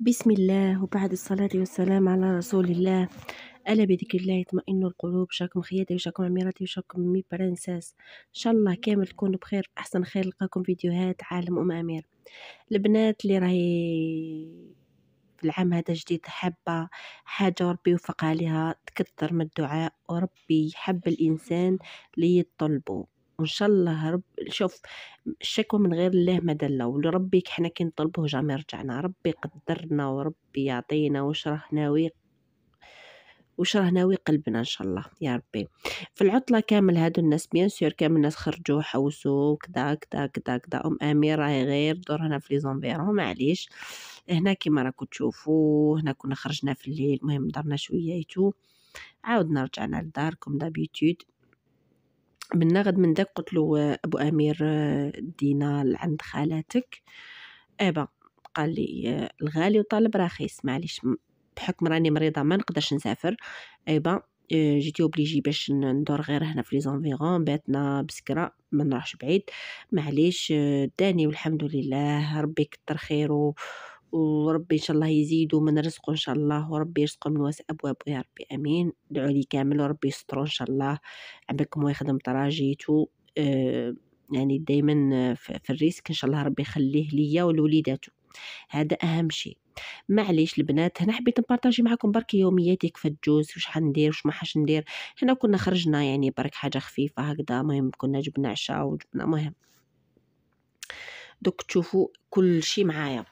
بسم الله وبعد الصلاة والسلام على رسول الله ألا بذكر الله يطمئن القلوب شاكم خياتي وشاكم أميراتي وشاكم مي برانساس إن شاء الله كامل تكونوا بخير أحسن خير لقاكم فيديوهات عالم أم أمير البنات اللي راهي في العام هذا جديد حابة حاجة ربي يوفق لها تكثر من الدعاء وربي يحب الإنسان ليطلبه وان شاء الله رب شوف الشكوى من غير الله مدلة ولربك حنا كي نطلبوه جامي رجعنا ربي قدرنا وربي يعطينا واش راه ناوي واش راه ناوي قلبنا ان شاء الله يا ربي في العطله كامل هادو الناس بيان سور كامل الناس خرجوا حوسوا كدا كدا كدا كدا ام امير راهي غير دور هنا في لي زونفيرون معليش هنا كيما راكم تشوفوا هنا كنا خرجنا في الليل المهم درنا شويه يتو عاودنا رجعنا لداركم دابيتود بالنغد من داك قلتلو ابو امير دينا لعند خالاتك ابا قال لي الغالي وطالب رخيص معليش بحكم راني مريضه ما نقدرش نسافر ايبا آه، جيتي اوبليجي باش ندور غير هنا في لي بيتنا باتنا بسكرة ما نروحش بعيد معليش آه، داني والحمد لله ربي كتر خيره وربي ان شاء الله يزيدوا من رزقه ان شاء الله وربي يرزقه من واسع ابوابه يا ربي امين دعوا لي كامل وربي يسترو ان شاء الله عبالكم ويخدم تراجيتو أه يعني دائما في الريسك ان شاء الله ربي يخليه ليا ولوليداتو هذا اهم شيء معليش البنات هنا حبيت نبارطاجي معكم برك يومياتي كيف تجوز واش حندير واش ما حاش ندير هنا كنا خرجنا يعني برك حاجه خفيفه هكذا المهم كنا جبنا عشاء وجبنا المهم دوك تشوفوا كل شيء معايا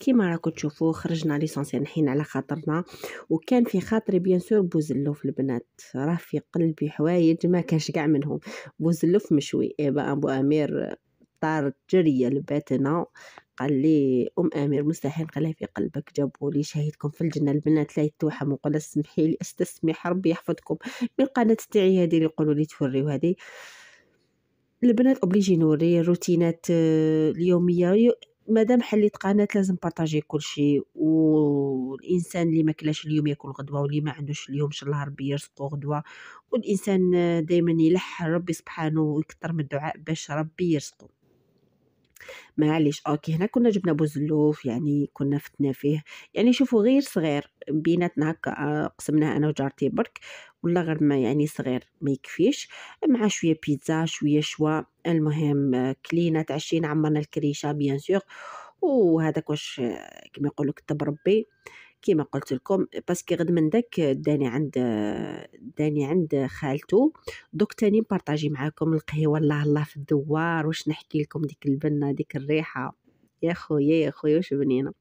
كيما راكم تشوفوا خرجنا ليسونسي نحين على خاطرنا وكان في خاطري بيان سور بوزلوف البنات راه في قلبي حوايج ما كانش كاع منهم بوزلوف مشوي ايبا ابو امير طارت جريه لباتنا قال لي ام امير مستحيل قال في قلبك جابوا لي شهيدكم في الجنه البنات لا يتوهموا قال سمحي لي استسمح ربي يحفظكم من القناه تاعي هذه اللي يقولوا لي توريو هذه البنات اوبليجي نوري الروتينات آه، اليوميه مادام حليت قناه لازم بارطاجي كل شيء والانسان اللي ما كلاش اليوم ياكل غدوه واللي ما عندوش اليوم ان شاء الله ربي يرزقو غدوه والانسان دائما يلح ربي سبحانه ويكثر من الدعاء باش ربي يرزقو معليش اوكي آه، هنا كنا جبنا بوزلوف يعني كنا فتنا فيه يعني شوفوا غير صغير بيناتنا هكا آه، قسمناه انا وجارتي برك ولا غير ما يعني صغير ما يكفيش مع شويه بيتزا شويه شوا المهم كلينا تعشينا عمرنا الكريشه بيان سور وهذاك واش كما يقولوا كتب ربي كما قلت لكم باسكو غد من داك داني عند داني عند خالته دوك تاني نبارطاجي معاكم القهوه الله الله في الدوار واش نحكي لكم ديك البنه ديك الريحه يا خويا يا خويا واش بنينه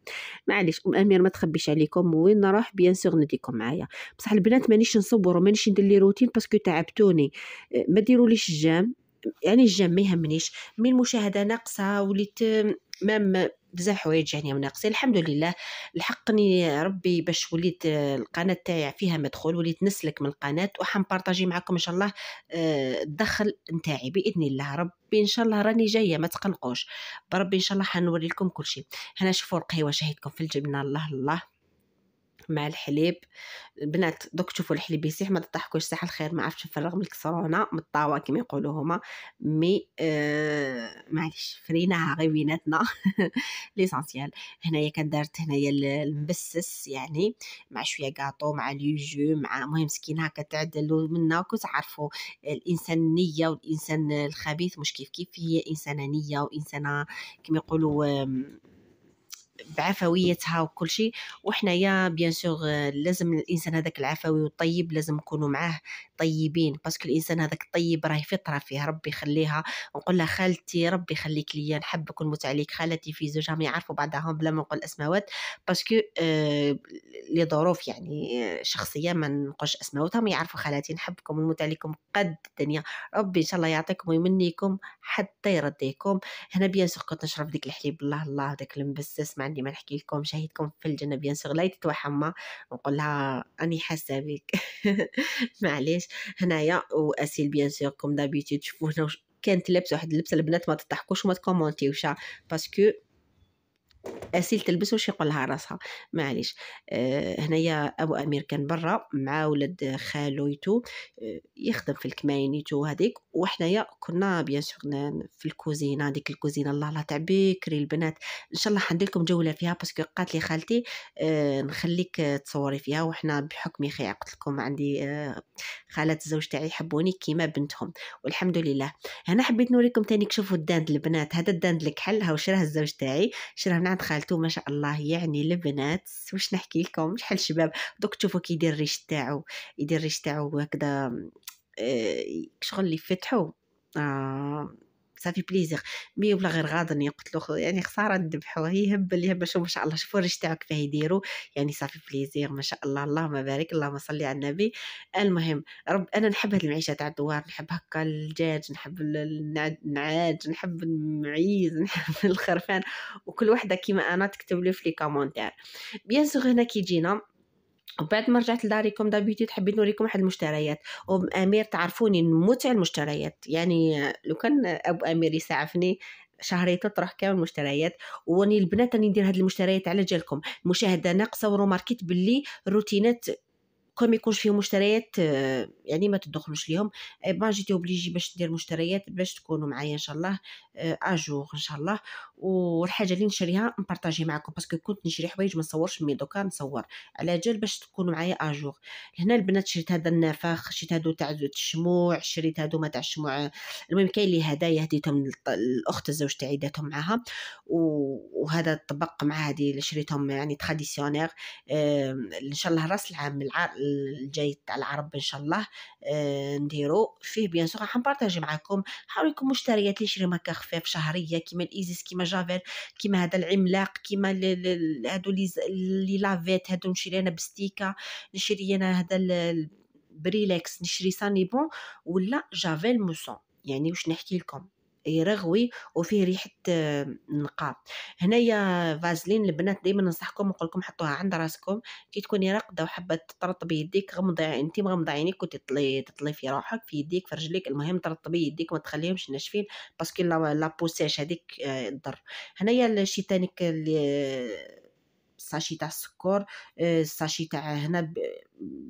معليش ام امير ما تخبيش عليكم وين نروح بيان سور نديكم معايا بصح البنات مانيش نصور ومانيش ندير لي روتين باسكو تعبتوني أه، ما ديروليش الجام يعني الجام ما يهمنيش من مشاهده ناقصه وليت مام بزاف حوايج يعني ناقصين الحمد لله لحقني ربي باش وليت آه، القناه تاعي فيها مدخول وليت نسلك من القناه وحنبارطاجي معكم ان شاء الله آه، الدخل نتاعي باذن الله ربي ان شاء الله راني جايه ما تقلقوش بربي ان شاء الله حنوري لكم كل شيء هنا شوفوا القهوه شهيتكم في الجبنه الله الله مع الحليب البنات دوك تشوفوا الحليب يسيح ما تضحكوش صح الخير ما عرفتش نفرغ من الكسرونه من الطاوه كما يقولوا هما مي آه معليش فريناها غير بيناتنا ليسونسيال هنايا كان دارت هنايا المبسس يعني مع شويه كاطو مع اليوجو مع المهم سكينه هكا تعدلوا منا كنت الانسان النيه والانسان الخبيث مش كيف كيف هي انسانه نيه وانسانه كما يقولوا بعفويتها وكل شيء وحنايا بيان سور آه، لازم الانسان هذاك العفوي والطيب لازم نكونوا معاه الطيبين باسكو الانسان هذاك الطيب راهي فطره فيه ربي يخليها نقول لها خالتي ربي يخليك ليا نحبك ونموت عليك خالتي في زوجهم يعرفوا بعضهم بلا ما نقول اسماوات باسكو آه لظروف يعني آه، شخصيه ما نقولش اسماواتهم يعرفوا خالاتي نحبكم ونموت عليكم قد الدنيا ربي ان شاء الله يعطيكم ويمنيكم حتى يرديكم هنا بيان سور كنت نشرب ديك الحليب الله الله داك المبسس ما عندي ما نحكي لكم شهيدكم في الجنه بيان سور لا تتوحم نقول لها راني حاسه بك معليش هنايا واسيل بيان سور كوم دابيتي شوفوا هنا كانت لابسه واحد اللبسه البنات ما تضحكوش وما تكومونتيوش باسكو اسيل تلبس واش يقول لها راسها معليش أه هنايا ابو امير كان برا مع ولد خالو يتو أه يخدم في الكماينيتو هذيك وحنايا كنا بيان سور في الكوزينه هذيك الكوزينه الله الله تاع بكري البنات ان شاء الله حندير لكم جوله فيها باسكو قالت لي خالتي آه نخليك تصوري فيها وحنا بحكم خي قلت لكم عندي آه خالات الزوج تاعي يحبوني كيما بنتهم والحمد لله هنا حبيت نوريكم تاني كشوفوا الداند البنات هذا الداند الكحل هاو شراه الزوج تاعي شراه من عند خالته ما شاء الله يعني البنات واش نحكي لكم شحال شباب دوك تشوفوا كي يدير الريش تاعو يدير الريش تاعو هكذا آه، شغل اللي فتحوا آه، صافي بليزير مي ولا غير غاضني قلت له يعني خساره نذبحوه اللي هب شوف ما شاء الله شوفوا الريش تاعك فيه يديروا يعني صافي بليزير ما شاء الله اللهم بارك اللهم صلي على النبي المهم رب انا نحب هذه المعيشه تاع الدوار نحب هكا الدجاج نحب النعاج نحب المعيز نحب الخرفان وكل وحده كيما انا تكتب لي في لي كومونتير بيان سور هنا كي جينا وبعد ما رجعت لداركم دابيتي حبيت نوريكم واحد المشتريات وام امير تعرفوني نموت على المشتريات يعني لو كان ابو امير يسعفني شهري تطرح كامل المشتريات واني البنات راني ندير هاد المشتريات على جالكم مشاهده ناقصه وروماركيت باللي الروتينات كون يكونش فيه مشتريات يعني ما تدخلوش ليهم ما جيتي اوبليجي باش ندير مشتريات باش تكونوا معايا ان شاء الله اجور آه، ان شاء الله والحاجه اللي نشريها نبارطاجي معكم باسكو كنت نشري حوايج ما نصورش مي دوكا نصور على جال باش تكونوا معايا اجور هنا البنات شريت هذا النفخ شريت هادو تاع الشموع شريت هادو ما تاع الشموع المهم كاين لي هدايا هديتهم الاخت الزوج تاعي داتهم معاها وهذا الطبق مع هذه اللي شريتهم يعني تراديسيونير ان شاء الله راس العام الجاي تاع العرب ان شاء الله نديرو فيه بيان سور حنبارطاجي معاكم حاولوا يكون مشتريات اللي شري مكاخ خفاف شهريه كيما الايزيس كيما جافيل كيما هذا العملاق كيما هادو لي لافيت هادو نشري انا بستيكه نشري انا هذا بريلاكس نشري سانيبون ولا جافيل موسون يعني واش نحكي لكم يرغوي وفيه ريحه نقاط هنايا فازلين البنات دائما ننصحكم نقول لكم حطوها عند راسكم كي تكوني راقده وحابه ترطبي يديك غمضي انت مغمضه عينيك وتطلي تطلي في روحك في يديك في رجليك المهم ترطبي يديك ما تخليهمش ناشفين باسكو لا بوساش هذيك تضر آه، هنايا الشيتانيك اللي الساشي تاع السكر الساشي آه، تاع هنا ب...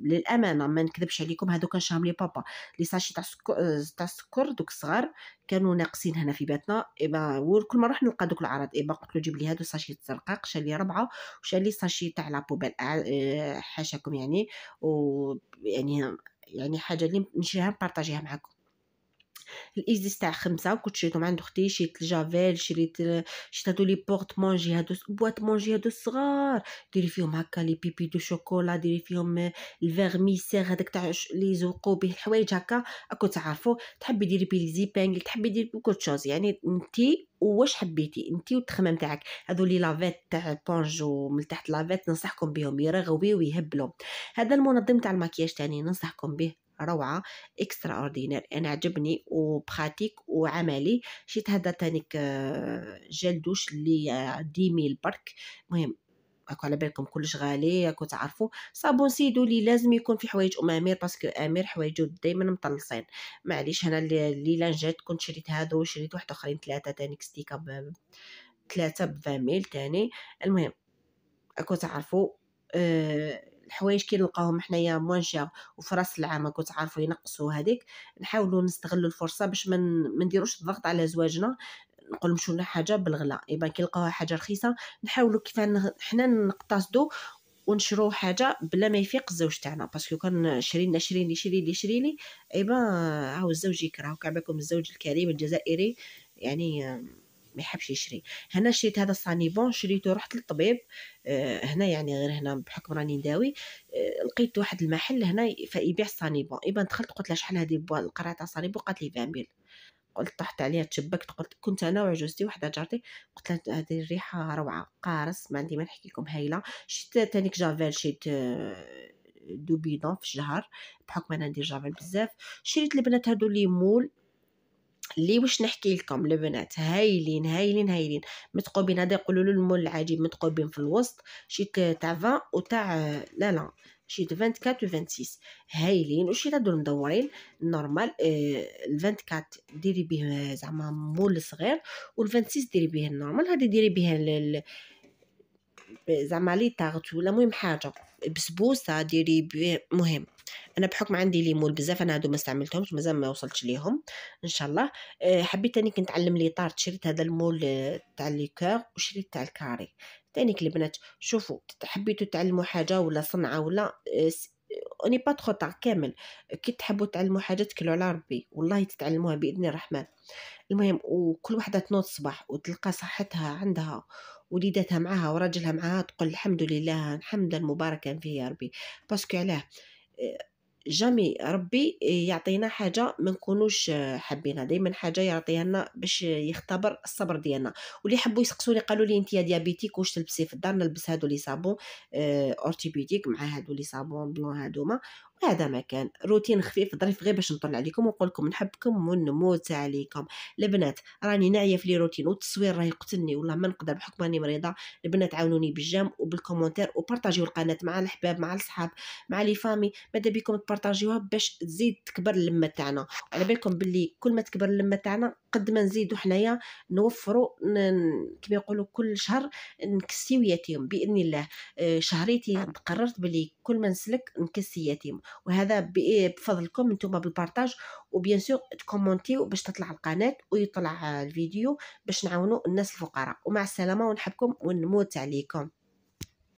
للامانه ما نكذبش عليكم هذو كان شهم لي بابا لي ساشي تاع السكر آه، تاع السكر دوك الصغار كانوا ناقصين هنا في بيتنا ايبا وكل ما نلقى دوك العرض ايبا قلت له جيب لي هادو ساشي الزرقاق شالي ربعه وشالي ساشي تاع لابوبال آه، حاشاكم يعني و يعني يعني حاجه اللي نشريها نبارطاجيها معاكم الايزيس تاع خمسة كنت شريتهم عند اختي شريت الجافيل شريت شريت هادو لي بورت مونجي هادو بوات مونجي هادو الصغار ديري فيهم هكا لي بيبي دو شوكولا ديري فيهم الفيرميسير هذاك تاع لي زوقو به الحوايج هكا اكو تعرفوا تحبي ديري بيه زيبانغ تحبي ديري كل شوز يعني انتي واش حبيتي انت والتخمام تاعك هذو لي لافيت تاع بونج ومن تحت لافيت ننصحكم بهم يرغوي ويهبلوا هذا المنظم تاع الماكياج تاني ننصحكم به روعه اكسترا اوردينير انا عجبني وبخاتيك وعملي شيت هذا تانيك آه، جل دوش اللي آه، ديميل برك المهم هاكو على بالكم كلش غالي هاكو تعرفوا صابون سيدو لي لازم يكون في حوايج ام امير باسكو امير حوايجو دائما مطلصين معليش انا لي لانجات كنت شريت هادو وشريت واحد اخرين ثلاثه تاني ستيكا ثلاثه بفاميل تاني المهم هاكو تعرفوا أه الحوايج كي نلقاهم حنايا موان شير وفي راس العام كنت تعرفوا ينقصوا هذيك نحاولوا نستغلوا الفرصه باش ما من... نديروش الضغط على زواجنا نقول مشوا لنا حاجه بالغلا ايبا كي نلقاوها حاجه رخيصه نحاولوا كيف حنا نقتصدوا ونشرو حاجه بلا ما يفيق الزوج تاعنا باسكو كان شرينا شريني شريني شريني ايبا هاو الزوج يكرهو كعبكم الزوج الكريم الجزائري يعني ما يحبش يشري هنا شريت هذا الصانيبون شريته رحت للطبيب آه، هنا يعني غير هنا بحكم راني نداوي آه، لقيت واحد المحل هنا فيبيع الصانيبون ايبا دخلت قلت لها شحال هذه القرعه تاع صانيبون قالت لي 20 قلت طحت عليها تشبكت قلت كنت انا وعجوزتي وحده جارتي قلت لها هذه الريحه روعه قارص ما عندي ما نحكي لكم هايله شريت تانيك جافيل شيت آه، دو بيدون في الجهر بحكم انا ندير جافيل بزاف شريت البنات هادو اللي مول اللي واش نحكي لكم البنات هايلين هايلين هايلين متقوبين هذا يقولوا له المول العجيب متقوبين في الوسط شي تاع 20 وتاع لا لا شي 24 و 26 هايلين وشي هادو مدورين نورمال آه، ال 24 ديري به زعما مول صغير وال 26 ديري به النورمال هادي ديري به لل... زعما لي تارت ولا المهم حاجه بسبوسه ديري به مهم انا بحكم عندي ليمول بزاف انا هادو ما استعملتهمش مازال ما وصلتش ليهم ان شاء الله آه، حبيت اني نتعلم لي طارت شريت هذا المول آه، تاع ليكور وشريت تاع الكاري تانيك البنات شوفوا حبيتوا تعلموا حاجه ولا صنعه ولا اوني با ترو طار كامل كي تحبوا تعلموا حاجه تكلوا على ربي والله تتعلموها باذن الرحمن المهم وكل وحده تنوض الصباح وتلقى صحتها عندها وليداتها معاها وراجلها معاها تقول الحمد لله حمدا مباركا فيه يا ربي باسكو علاه آه، جامي ربي يعطينا حاجه ما نكونوش حابينها دائما حاجه يعطيها لنا باش يختبر الصبر ديالنا واللي حبوا يسقسوني قالوا لي انت ديابيتيك واش تلبسي في الدار نلبس هادو لي صابون اه اورتيبيديك مع هادو لي صابون بلون هادوما وهذا ما كان روتين خفيف ظريف غير باش نطلع عليكم ونقول لكم نحبكم ونموت عليكم البنات راني ناعيه في لي روتين والتصوير راه يقتلني والله ما نقدر بحكم راني مريضه البنات عاونوني بالجام وبالكومونتير وبارطاجيو القناه مع الاحباب مع الصحاب مع لي فامي ماذا بكم تبارطاجيو نبارطاجيوها باش تزيد تكبر اللمه تاعنا على بالكم باللي كل ما تكبر اللمه تاعنا قد ما نزيدو حنايا نوفروا كما يقولوا كل شهر نكسيو يتيم باذن الله آه، شهريتي قررت بلي كل ما نسلك نكسي يتيم وهذا بفضلكم نتوما بالبارطاج وبيان سور تكومونتيو باش تطلع القناه ويطلع الفيديو باش نعاونوا الناس الفقراء ومع السلامه ونحبكم ونموت عليكم